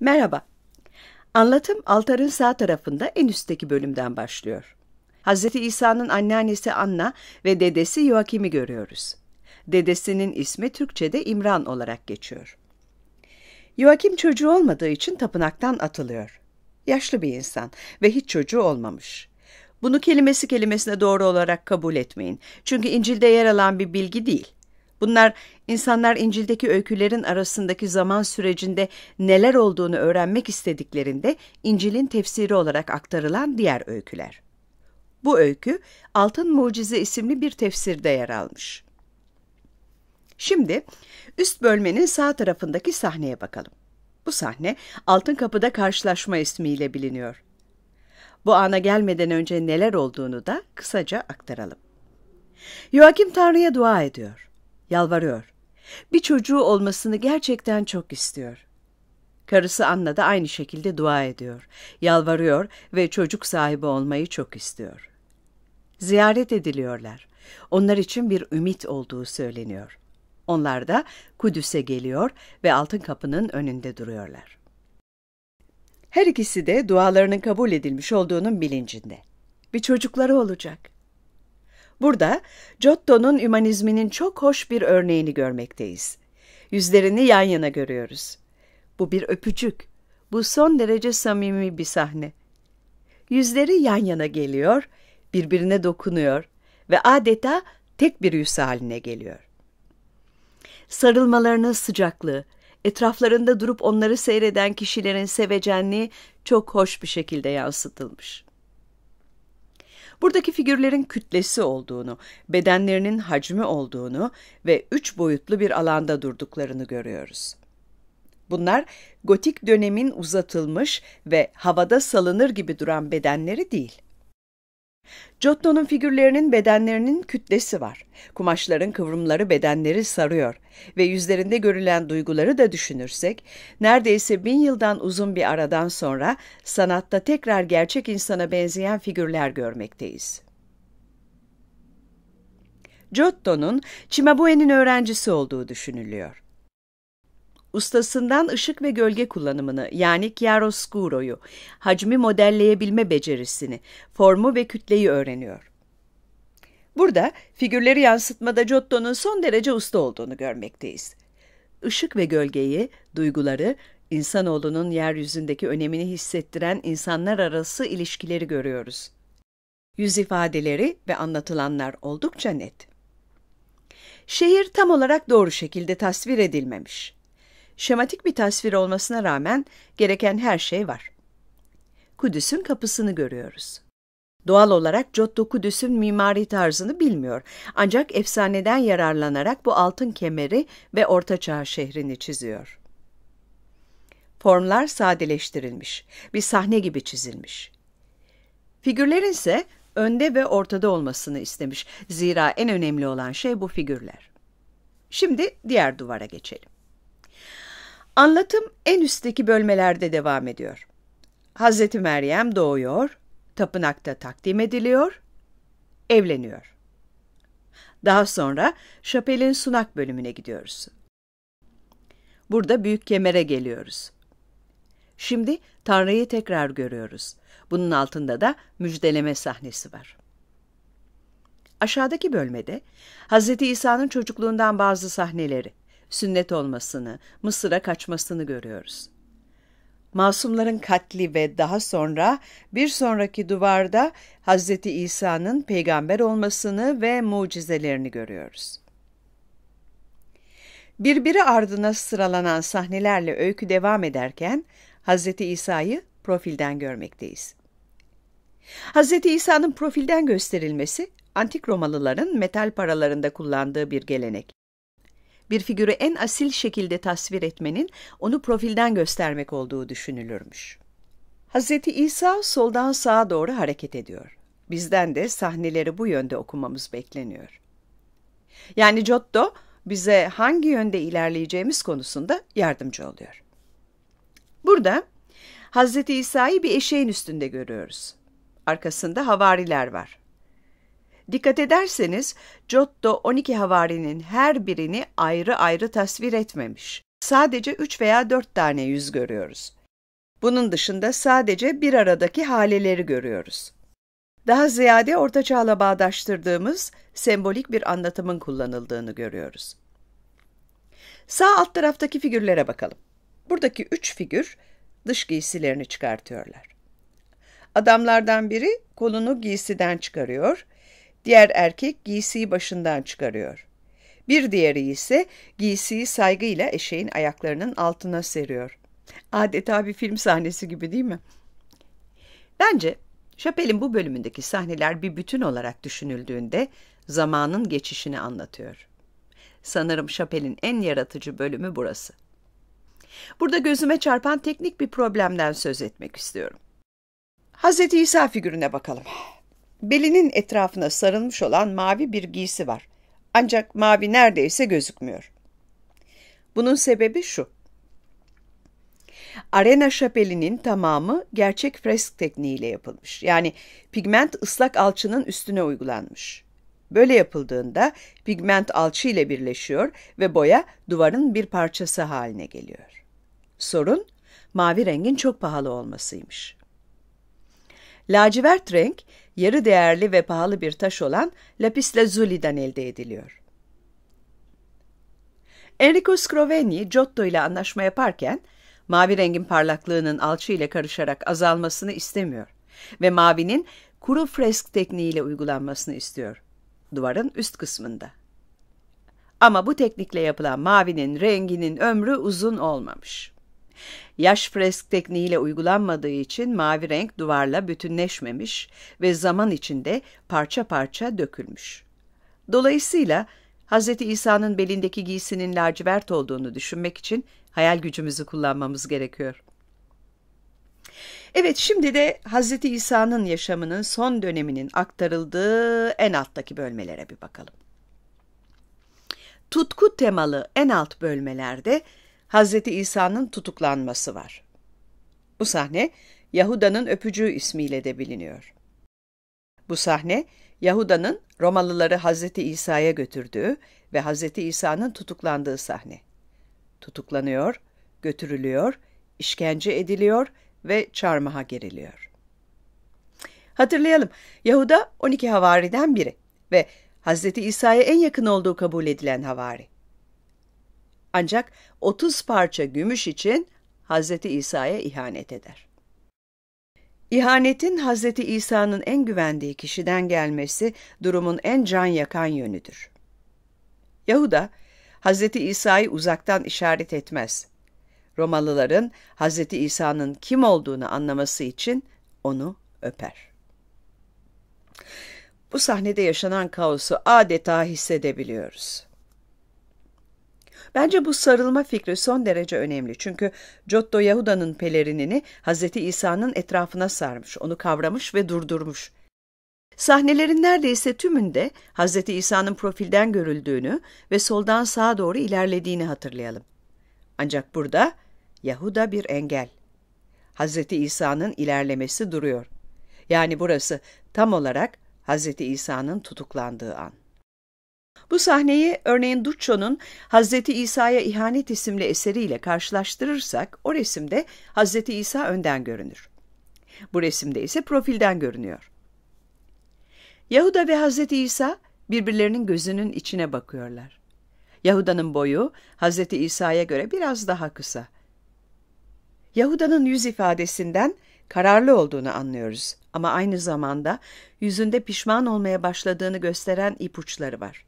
Merhaba. Anlatım altarın sağ tarafında en üstteki bölümden başlıyor. Hz. İsa'nın anneannesi Anna ve dedesi Joakim'i görüyoruz. Dedesinin ismi Türkçe'de İmran olarak geçiyor. Joakim çocuğu olmadığı için tapınaktan atılıyor. Yaşlı bir insan ve hiç çocuğu olmamış. Bunu kelimesi kelimesine doğru olarak kabul etmeyin. Çünkü İncil'de yer alan bir bilgi değil. Bunlar insanlar İncil'deki öykülerin arasındaki zaman sürecinde neler olduğunu öğrenmek istediklerinde İncil'in tefsiri olarak aktarılan diğer öyküler. Bu öykü Altın Mucize isimli bir tefsirde yer almış. Şimdi üst bölmenin sağ tarafındaki sahneye bakalım. Bu sahne Altın Kapı'da karşılaşma ismiyle biliniyor. Bu ana gelmeden önce neler olduğunu da kısaca aktaralım. Joachim Tanrı'ya dua ediyor. Yalvarıyor. Bir çocuğu olmasını gerçekten çok istiyor. Karısı Anna da aynı şekilde dua ediyor. Yalvarıyor ve çocuk sahibi olmayı çok istiyor. Ziyaret ediliyorlar. Onlar için bir ümit olduğu söyleniyor. Onlar da Kudüs'e geliyor ve Altın Kapı'nın önünde duruyorlar. Her ikisi de dualarının kabul edilmiş olduğunun bilincinde. Bir çocukları olacak. Burada Giotto'nun ümanizminin çok hoş bir örneğini görmekteyiz. Yüzlerini yan yana görüyoruz. Bu bir öpücük. Bu son derece samimi bir sahne. Yüzleri yan yana geliyor, birbirine dokunuyor ve adeta tek bir yüz haline geliyor. Sarılmalarının sıcaklığı, etraflarında durup onları seyreden kişilerin sevecenliği çok hoş bir şekilde yansıtılmış buradaki figürlerin kütlesi olduğunu, bedenlerinin hacmi olduğunu ve üç boyutlu bir alanda durduklarını görüyoruz. Bunlar gotik dönemin uzatılmış ve havada salınır gibi duran bedenleri değil. Giotto'nun figürlerinin bedenlerinin kütlesi var. Kumaşların kıvrımları bedenleri sarıyor ve yüzlerinde görülen duyguları da düşünürsek, neredeyse bin yıldan uzun bir aradan sonra sanatta tekrar gerçek insana benzeyen figürler görmekteyiz. Giotto'nun Cimabue'nin öğrencisi olduğu düşünülüyor. Ustasından ışık ve gölge kullanımını yani chiaroscuro'yu, hacmi modelleyebilme becerisini, formu ve kütleyi öğreniyor. Burada figürleri yansıtmada Giotto'nun son derece usta olduğunu görmekteyiz. Işık ve gölgeyi, duyguları, insanoğlunun yeryüzündeki önemini hissettiren insanlar arası ilişkileri görüyoruz. Yüz ifadeleri ve anlatılanlar oldukça net. Şehir tam olarak doğru şekilde tasvir edilmemiş şematik bir tasvir olmasına rağmen gereken her şey var. Kudüs'ün kapısını görüyoruz. Doğal olarak Giotto Kudüs'ün mimari tarzını bilmiyor ancak efsaneden yararlanarak bu altın kemeri ve ortaçağ şehrini çiziyor. Formlar sadeleştirilmiş, bir sahne gibi çizilmiş. Figürlerin ise önde ve ortada olmasını istemiş. Zira en önemli olan şey bu figürler. Şimdi diğer duvara geçelim. Anlatım en üstteki bölmelerde devam ediyor. Hazreti Meryem doğuyor, tapınakta takdim ediliyor, evleniyor. Daha sonra şapelin sunak bölümüne gidiyoruz. Burada büyük kemere geliyoruz. Şimdi Tanrı'yı tekrar görüyoruz. Bunun altında da müjdeleme sahnesi var. Aşağıdaki bölmede Hz. İsa'nın çocukluğundan bazı sahneleri, sünnet olmasını, Mısır'a kaçmasını görüyoruz. Masumların katli ve daha sonra bir sonraki duvarda Hz. İsa'nın peygamber olmasını ve mucizelerini görüyoruz. Birbiri ardına sıralanan sahnelerle öykü devam ederken Hz. İsa'yı profilden görmekteyiz. Hz. İsa'nın profilden gösterilmesi antik Romalıların metal paralarında kullandığı bir gelenek bir figürü en asil şekilde tasvir etmenin onu profilden göstermek olduğu düşünülürmüş. Hz. İsa soldan sağa doğru hareket ediyor. Bizden de sahneleri bu yönde okumamız bekleniyor. Yani Giotto bize hangi yönde ilerleyeceğimiz konusunda yardımcı oluyor. Burada Hz. İsa'yı bir eşeğin üstünde görüyoruz. Arkasında havariler var. Dikkat ederseniz Giotto 12 havarinin her birini ayrı ayrı tasvir etmemiş. Sadece 3 veya 4 tane yüz görüyoruz. Bunun dışında sadece bir aradaki haleleri görüyoruz. Daha ziyade orta çağla bağdaştırdığımız sembolik bir anlatımın kullanıldığını görüyoruz. Sağ alt taraftaki figürlere bakalım. Buradaki üç figür dış giysilerini çıkartıyorlar. Adamlardan biri kolunu giysiden çıkarıyor, Diğer erkek giysiyi başından çıkarıyor. Bir diğeri ise giysiyi saygıyla eşeğin ayaklarının altına seriyor. Adeta bir film sahnesi gibi değil mi? Bence Şapel'in bu bölümündeki sahneler bir bütün olarak düşünüldüğünde zamanın geçişini anlatıyor. Sanırım Şapel'in en yaratıcı bölümü burası. Burada gözüme çarpan teknik bir problemden söz etmek istiyorum. Hz. İsa figürüne bakalım. Belinin etrafına sarılmış olan mavi bir giysi var. Ancak mavi neredeyse gözükmüyor. Bunun sebebi şu. Arena şapelinin tamamı gerçek fresk tekniğiyle yapılmış. Yani pigment ıslak alçının üstüne uygulanmış. Böyle yapıldığında pigment alçı ile birleşiyor ve boya duvarın bir parçası haline geliyor. Sorun mavi rengin çok pahalı olmasıymış. Lacivert renk yarı değerli ve pahalı bir taş olan lapis lazuli'den elde ediliyor. Enrico Scrovegni, Giotto ile anlaşma yaparken, mavi rengin parlaklığının alçı ile karışarak azalmasını istemiyor ve mavinin kuru fresk tekniğiyle uygulanmasını istiyor, duvarın üst kısmında. Ama bu teknikle yapılan mavinin renginin ömrü uzun olmamış. Yaş fresk tekniğiyle uygulanmadığı için mavi renk duvarla bütünleşmemiş ve zaman içinde parça parça dökülmüş. Dolayısıyla Hz. İsa'nın belindeki giysinin lacivert olduğunu düşünmek için hayal gücümüzü kullanmamız gerekiyor. Evet şimdi de Hz. İsa'nın yaşamının son döneminin aktarıldığı en alttaki bölmelere bir bakalım. Tutku temalı en alt bölmelerde Hz. İsa'nın tutuklanması var. Bu sahne Yahuda'nın öpücüğü ismiyle de biliniyor. Bu sahne Yahuda'nın Romalıları Hz. İsa'ya götürdüğü ve Hz. İsa'nın tutuklandığı sahne. Tutuklanıyor, götürülüyor, işkence ediliyor ve çarmıha geriliyor. Hatırlayalım, Yahuda 12 havariden biri ve Hz. İsa'ya en yakın olduğu kabul edilen havari. Ancak 30 parça gümüş için Hz. İsa'ya ihanet eder. İhanetin Hz. İsa'nın en güvendiği kişiden gelmesi durumun en can yakan yönüdür. Yahuda, Hz. İsa'yı uzaktan işaret etmez. Romalıların Hz. İsa'nın kim olduğunu anlaması için onu öper. Bu sahnede yaşanan kaosu adeta hissedebiliyoruz. Bence bu sarılma fikri son derece önemli çünkü Giotto Yahuda'nın pelerinini Hazreti İsa'nın etrafına sarmış, onu kavramış ve durdurmuş. Sahnelerin neredeyse tümünde Hazreti İsa'nın profilden görüldüğünü ve soldan sağa doğru ilerlediğini hatırlayalım. Ancak burada Yahuda bir engel. Hazreti İsa'nın ilerlemesi duruyor. Yani burası tam olarak Hazreti İsa'nın tutuklandığı an. Bu sahneyi örneğin Duccio'nun Hazreti İsa'ya İhanet isimli eseriyle karşılaştırırsak o resimde Hazreti İsa önden görünür. Bu resimde ise profilden görünüyor. Yahuda ve Hazreti İsa birbirlerinin gözünün içine bakıyorlar. Yahuda'nın boyu Hazreti İsa'ya göre biraz daha kısa. Yahuda'nın yüz ifadesinden kararlı olduğunu anlıyoruz ama aynı zamanda yüzünde pişman olmaya başladığını gösteren ipuçları var.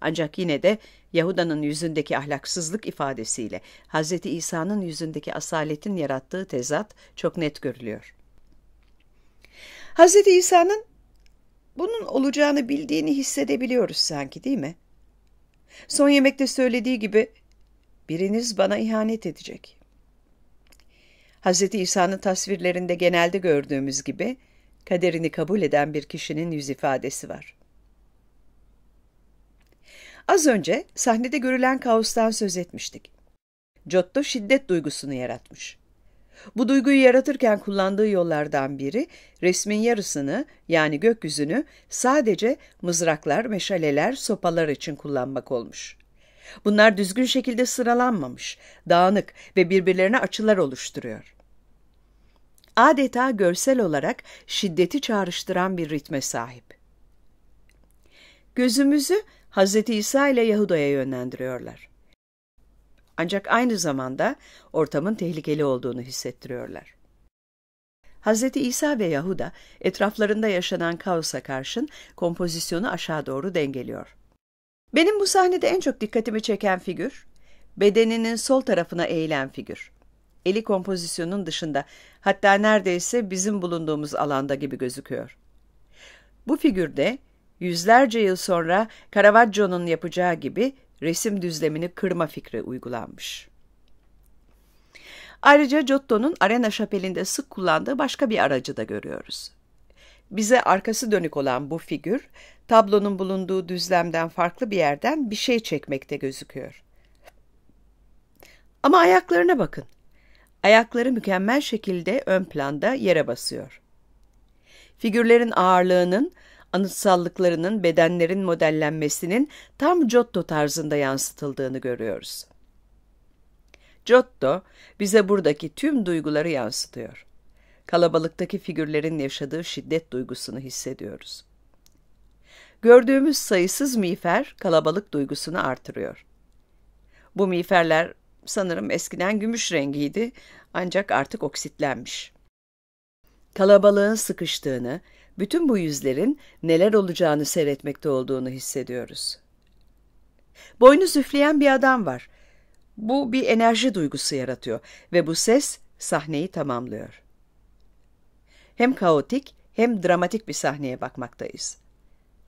Ancak yine de Yahuda'nın yüzündeki ahlaksızlık ifadesiyle Hz. İsa'nın yüzündeki asaletin yarattığı tezat çok net görülüyor. Hz. İsa'nın bunun olacağını bildiğini hissedebiliyoruz sanki değil mi? Son yemekte söylediği gibi biriniz bana ihanet edecek. Hz. İsa'nın tasvirlerinde genelde gördüğümüz gibi kaderini kabul eden bir kişinin yüz ifadesi var. Az önce sahnede görülen kaostan söz etmiştik. Giotto şiddet duygusunu yaratmış. Bu duyguyu yaratırken kullandığı yollardan biri resmin yarısını yani gökyüzünü sadece mızraklar, meşaleler, sopalar için kullanmak olmuş. Bunlar düzgün şekilde sıralanmamış, dağınık ve birbirlerine açılar oluşturuyor. Adeta görsel olarak şiddeti çağrıştıran bir ritme sahip. Gözümüzü Hz. İsa ile Yahuda'ya yönlendiriyorlar. Ancak aynı zamanda ortamın tehlikeli olduğunu hissettiriyorlar. Hz. İsa ve Yahuda etraflarında yaşanan kaosa karşın kompozisyonu aşağı doğru dengeliyor. Benim bu sahnede en çok dikkatimi çeken figür, bedeninin sol tarafına eğilen figür. Eli kompozisyonun dışında, hatta neredeyse bizim bulunduğumuz alanda gibi gözüküyor. Bu figürde yüzlerce yıl sonra Caravaggio'nun yapacağı gibi resim düzlemini kırma fikri uygulanmış. Ayrıca Giotto'nun Arena Şapeli'nde sık kullandığı başka bir aracı da görüyoruz. Bize arkası dönük olan bu figür, tablonun bulunduğu düzlemden farklı bir yerden bir şey çekmekte gözüküyor. Ama ayaklarına bakın. Ayakları mükemmel şekilde ön planda yere basıyor. Figürlerin ağırlığının anıtsallıklarının bedenlerin modellenmesinin tam Giotto tarzında yansıtıldığını görüyoruz. Giotto bize buradaki tüm duyguları yansıtıyor. Kalabalıktaki figürlerin yaşadığı şiddet duygusunu hissediyoruz. Gördüğümüz sayısız miğfer kalabalık duygusunu artırıyor. Bu miğferler sanırım eskiden gümüş rengiydi ancak artık oksitlenmiş. Kalabalığın sıkıştığını, bütün bu yüzlerin neler olacağını seyretmekte olduğunu hissediyoruz. Boynu üfleyen bir adam var. Bu bir enerji duygusu yaratıyor ve bu ses sahneyi tamamlıyor. Hem kaotik hem dramatik bir sahneye bakmaktayız.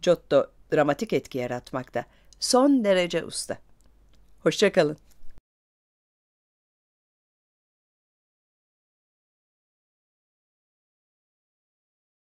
Giotto dramatik etki yaratmakta. Son derece usta. Hoşçakalın.